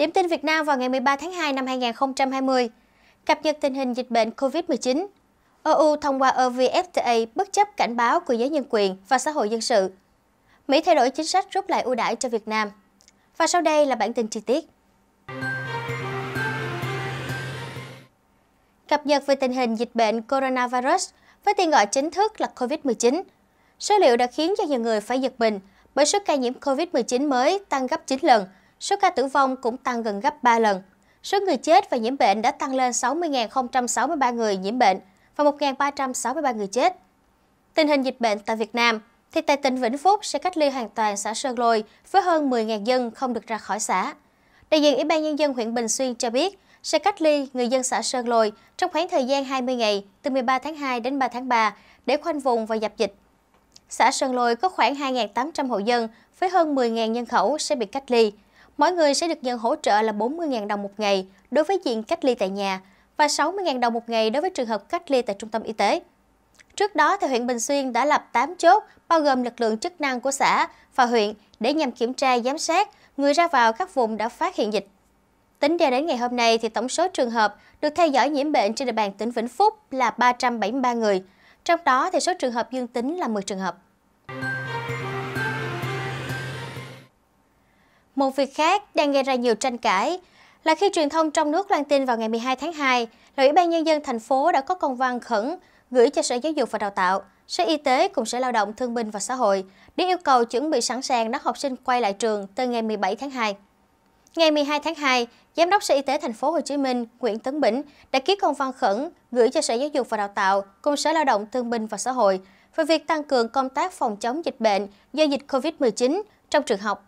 Điểm tin Việt Nam vào ngày 13 tháng 2 năm 2020 Cập nhật tình hình dịch bệnh COVID-19 EU thông qua EVFTA bất chấp cảnh báo của giới nhân quyền và xã hội dân sự Mỹ thay đổi chính sách rút lại ưu đãi cho Việt Nam Và sau đây là bản tin chi tiết Cập nhật về tình hình dịch bệnh coronavirus với tên gọi chính thức là COVID-19 Số liệu đã khiến cho nhiều người phải giật mình bởi số ca nhiễm COVID-19 mới tăng gấp 9 lần – Số ca tử vong cũng tăng gần gấp 3 lần. Số người chết và nhiễm bệnh đã tăng lên 60.063 người nhiễm bệnh và 1.363 người chết. Tình hình dịch bệnh tại Việt Nam thì tại tỉnh Vĩnh Phúc sẽ cách ly hoàn toàn xã Sơn Lôi với hơn 10.000 dân không được ra khỏi xã. Đại diện Ủy ban Nhân dân huyện Bình Xuyên cho biết sẽ cách ly người dân xã Sơn Lôi trong khoảng thời gian 20 ngày từ 13 tháng 2 đến 3 tháng 3 để khoanh vùng và dập dịch. Xã Sơn Lôi có khoảng 2.800 hộ dân với hơn 10.000 nhân khẩu sẽ bị cách ly. Mỗi người sẽ được nhận hỗ trợ là 40.000 đồng một ngày đối với diện cách ly tại nhà và 60.000 đồng một ngày đối với trường hợp cách ly tại trung tâm y tế. Trước đó, thì huyện Bình Xuyên đã lập 8 chốt, bao gồm lực lượng chức năng của xã và huyện để nhằm kiểm tra, giám sát người ra vào các vùng đã phát hiện dịch. Tính ra đến ngày hôm nay, thì tổng số trường hợp được theo dõi nhiễm bệnh trên địa bàn tỉnh Vĩnh Phúc là 373 người, trong đó thì số trường hợp dương tính là 10 trường hợp. Một việc khác đang gây ra nhiều tranh cãi là khi truyền thông trong nước loan tin vào ngày 12 tháng 2 là Ủy ban Nhân dân thành phố đã có công văn khẩn gửi cho Sở Giáo dục và Đào tạo, Sở Y tế cùng Sở Lao động Thương binh và Xã hội để yêu cầu chuẩn bị sẵn sàng đón học sinh quay lại trường từ ngày 17 tháng 2. Ngày 12 tháng 2, Giám đốc Sở Y tế thành phố Hồ Chí Minh Nguyễn Tấn Bỉnh đã ký công văn khẩn gửi cho Sở Giáo dục và Đào tạo cùng Sở Lao động Thương binh và Xã hội về việc tăng cường công tác phòng chống dịch bệnh do dịch COVID-19 trong trường học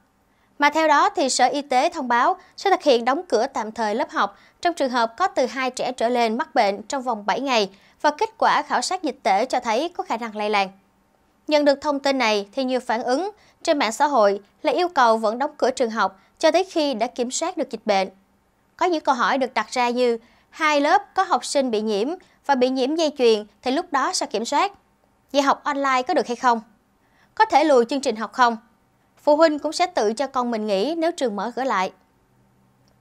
mà theo đó thì Sở Y tế thông báo sẽ thực hiện đóng cửa tạm thời lớp học trong trường hợp có từ 2 trẻ trở lên mắc bệnh trong vòng 7 ngày và kết quả khảo sát dịch tễ cho thấy có khả năng lây lan. Nhận được thông tin này thì nhiều phản ứng trên mạng xã hội là yêu cầu vẫn đóng cửa trường học cho tới khi đã kiểm soát được dịch bệnh. Có những câu hỏi được đặt ra như hai lớp có học sinh bị nhiễm và bị nhiễm dây chuyền thì lúc đó sao kiểm soát? Dạy học online có được hay không? Có thể lùi chương trình học không? Phụ huynh cũng sẽ tự cho con mình nghỉ nếu trường mở cửa lại.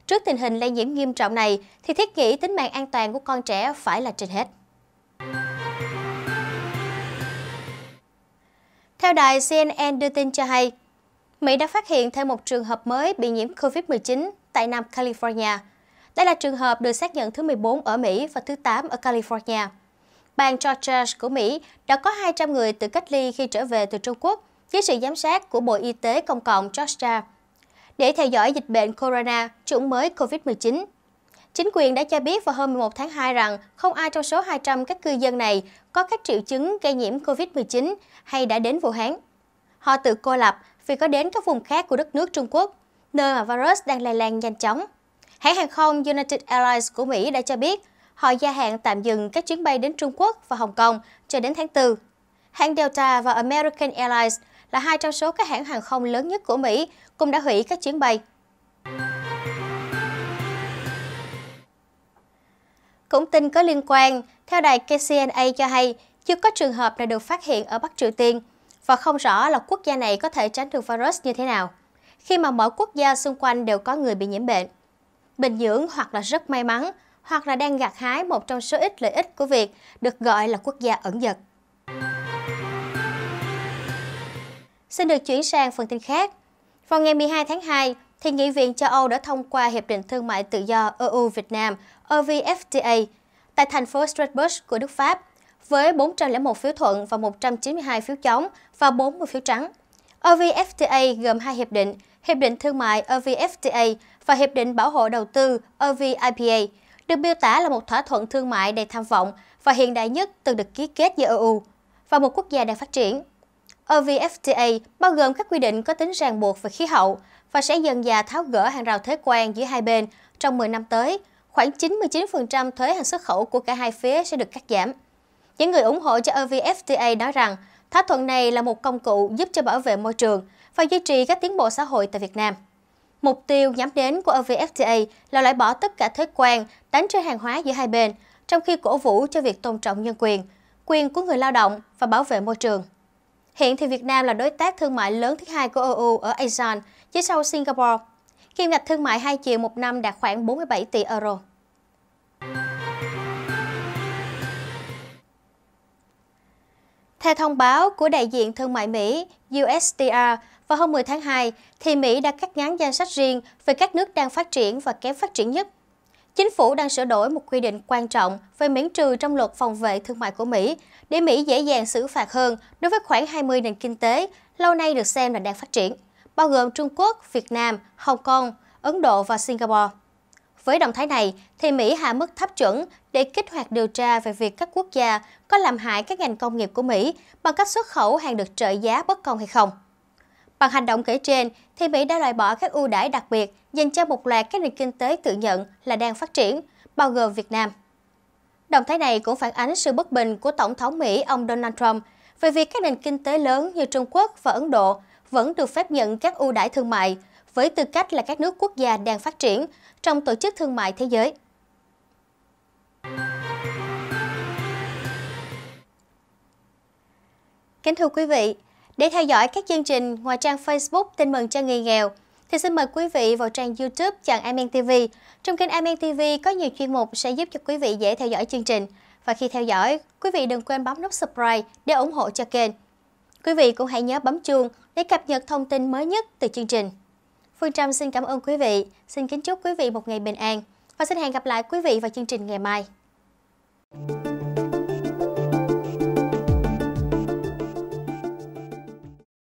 Trước tình hình lây nhiễm nghiêm trọng này thì thiết nghĩ tính mạng an toàn của con trẻ phải là trên hết. Theo đài CNN đưa tin cho hay, Mỹ đã phát hiện thêm một trường hợp mới bị nhiễm COVID-19 tại Nam California. Đây là trường hợp được xác nhận thứ 14 ở Mỹ và thứ 8 ở California. Bang Georgia của Mỹ đã có 200 người tự cách ly khi trở về từ Trung Quốc dưới sự giám sát của Bộ Y tế Công cộng Georgia để theo dõi dịch bệnh corona chủng mới COVID-19. Chính quyền đã cho biết vào hôm 11 tháng 2 rằng không ai trong số 200 các cư dân này có các triệu chứng gây nhiễm COVID-19 hay đã đến Vũ Hán. Họ tự cô lập vì có đến các vùng khác của đất nước Trung Quốc, nơi mà virus đang lây lan nhanh chóng. Hãng hàng không United Airlines của Mỹ đã cho biết họ gia hạn tạm dừng các chuyến bay đến Trung Quốc và Hồng Kông cho đến tháng 4. Hãng Delta và American Airlines là hai trong số các hãng hàng không lớn nhất của Mỹ cũng đã hủy các chuyến bay. Cũng tin có liên quan, theo đài KCNA cho hay, chưa có trường hợp nào được phát hiện ở Bắc Triều Tiên và không rõ là quốc gia này có thể tránh được virus như thế nào, khi mà mọi quốc gia xung quanh đều có người bị nhiễm bệnh. Bình dưỡng hoặc là rất may mắn, hoặc là đang gặt hái một trong số ít lợi ích của việc được gọi là quốc gia ẩn dật. Xin được chuyển sang phần tin khác. Vào ngày 12 tháng 2, thì Nghị viện châu Âu đã thông qua Hiệp định Thương mại Tự do EU-Việt Nam, EVFTA, tại thành phố Strasbourg của Đức Pháp, với 401 phiếu thuận và 192 phiếu chống và 40 phiếu trắng. EVFTA gồm hai hiệp định, Hiệp định Thương mại EVFTA và Hiệp định Bảo hộ Đầu tư EVIPA, được miêu tả là một thỏa thuận thương mại đầy tham vọng và hiện đại nhất từng được ký kết giữa EU và một quốc gia đang phát triển. EVFTA bao gồm các quy định có tính ràng buộc về khí hậu và sẽ dần dà tháo gỡ hàng rào thuế quan giữa hai bên trong 10 năm tới. Khoảng 99% thuế hàng xuất khẩu của cả hai phía sẽ được cắt giảm. Những người ủng hộ cho EVFTA nói rằng thỏa thuận này là một công cụ giúp cho bảo vệ môi trường và duy trì các tiến bộ xã hội tại Việt Nam. Mục tiêu nhắm đến của EVFTA là loại bỏ tất cả thuế quan đánh trên hàng hóa giữa hai bên, trong khi cổ vũ cho việc tôn trọng nhân quyền, quyền của người lao động và bảo vệ môi trường. Hiện thì Việt Nam là đối tác thương mại lớn thứ hai của EU ở ASEAN, chỉ sau Singapore. Kim ngạch thương mại hai chiều một năm đạt khoảng 47 tỷ euro. Theo thông báo của đại diện thương mại Mỹ USTR, vào hôm 10 tháng 2, thì Mỹ đã cắt ngắn danh sách riêng về các nước đang phát triển và kém phát triển nhất. Chính phủ đang sửa đổi một quy định quan trọng về miễn trừ trong luật phòng vệ thương mại của Mỹ để Mỹ dễ dàng xử phạt hơn đối với khoảng 20 nền kinh tế lâu nay được xem là đang phát triển, bao gồm Trung Quốc, Việt Nam, Hồng Kông, Ấn Độ và Singapore. Với động thái này, thì Mỹ hạ mức thấp chuẩn để kích hoạt điều tra về việc các quốc gia có làm hại các ngành công nghiệp của Mỹ bằng cách xuất khẩu hàng được trợ giá bất công hay không. Bằng hành động kể trên, thì Mỹ đã loại bỏ các ưu đãi đặc biệt dành cho một loạt các nền kinh tế tự nhận là đang phát triển, bao gồm Việt Nam. Động thái này cũng phản ánh sự bất bình của Tổng thống Mỹ ông Donald Trump về việc các nền kinh tế lớn như Trung Quốc và Ấn Độ vẫn được phép nhận các ưu đãi thương mại với tư cách là các nước quốc gia đang phát triển trong Tổ chức Thương mại Thế giới. Kính thưa quý vị, để theo dõi các chương trình ngoài trang Facebook Tin mừng cho người nghèo, thì xin mời quý vị vào trang YouTube channel Amen TV. Trong kênh Amen TV có nhiều chuyên mục sẽ giúp cho quý vị dễ theo dõi chương trình. Và khi theo dõi, quý vị đừng quên bấm nút subscribe để ủng hộ cho kênh. Quý vị cũng hãy nhớ bấm chuông để cập nhật thông tin mới nhất từ chương trình. Phương Trâm xin cảm ơn quý vị, xin kính chúc quý vị một ngày bình an và xin hẹn gặp lại quý vị vào chương trình ngày mai. Thank you.